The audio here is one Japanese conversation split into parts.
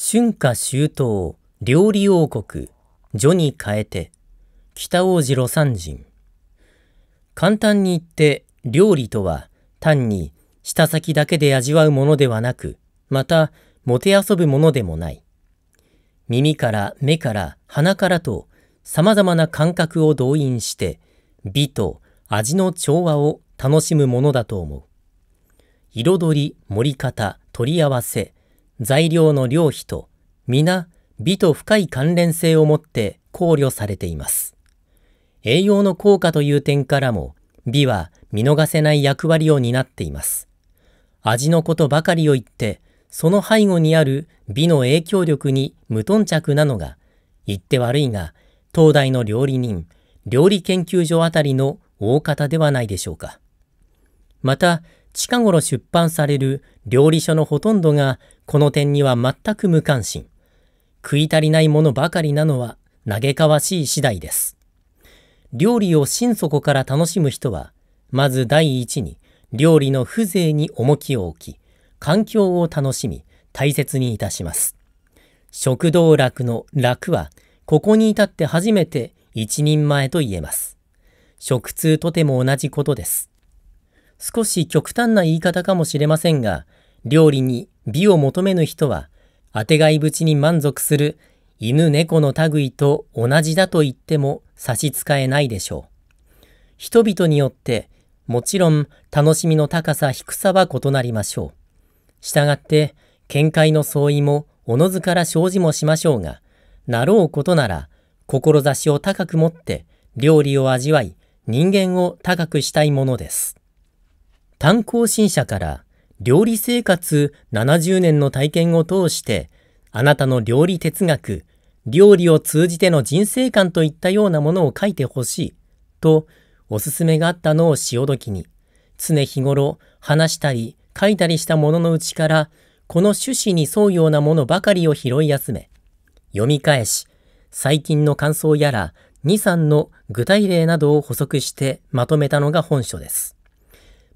春夏秋冬、料理王国、序に変えて、北王子魯山人。簡単に言って、料理とは、単に、舌先だけで味わうものではなく、また、もてあそぶものでもない。耳から目から鼻からと、様々な感覚を動員して、美と味の調和を楽しむものだと思う。彩り、盛り方、取り合わせ、材料の量比と皆美と深い関連性を持って考慮されています。栄養の効果という点からも美は見逃せない役割を担っています。味のことばかりを言ってその背後にある美の影響力に無頓着なのが言って悪いが東大の料理人料理研究所あたりの大方ではないでしょうか。また近頃出版される料理書のほとんどがこの点には全く無関心。食い足りないものばかりなのは嘆かわしい次第です。料理を心底から楽しむ人は、まず第一に料理の風情に重きを置き、環境を楽しみ、大切にいたします。食道楽の楽は、ここに至って初めて一人前と言えます。食通とても同じことです。少し極端な言い方かもしれませんが、料理に美を求めぬ人は、あてがいぶちに満足する犬猫の類と同じだと言っても差し支えないでしょう。人々によって、もちろん楽しみの高さ低さは異なりましょう。したがって、見解の相違もおのずから生じもしましょうが、なろうことなら、志を高く持って、料理を味わい、人間を高くしたいものです。単行新社から料理生活70年の体験を通してあなたの料理哲学料理を通じての人生観といったようなものを書いてほしいとおすすめがあったのを潮時に常日頃話したり書いたりしたもののうちからこの趣旨に沿うようなものばかりを拾い集め読み返し最近の感想やら23の具体例などを補足してまとめたのが本書です。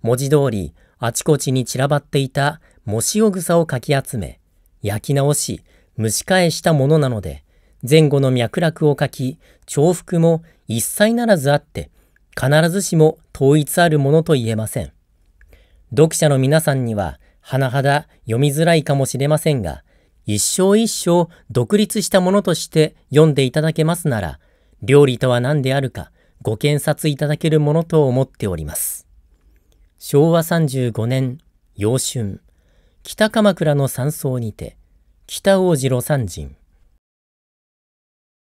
文字通り、あちこちに散らばっていた藻塩草をかき集め、焼き直し、蒸し返したものなので、前後の脈絡を書き、重複も一切ならずあって、必ずしも統一あるものと言えません。読者の皆さんには、甚だ読みづらいかもしれませんが、一生一生独立したものとして読んでいただけますなら、料理とは何であるかご検察いただけるものと思っております。昭和35年、陽春、北鎌倉の山荘にて、北王子魯山人、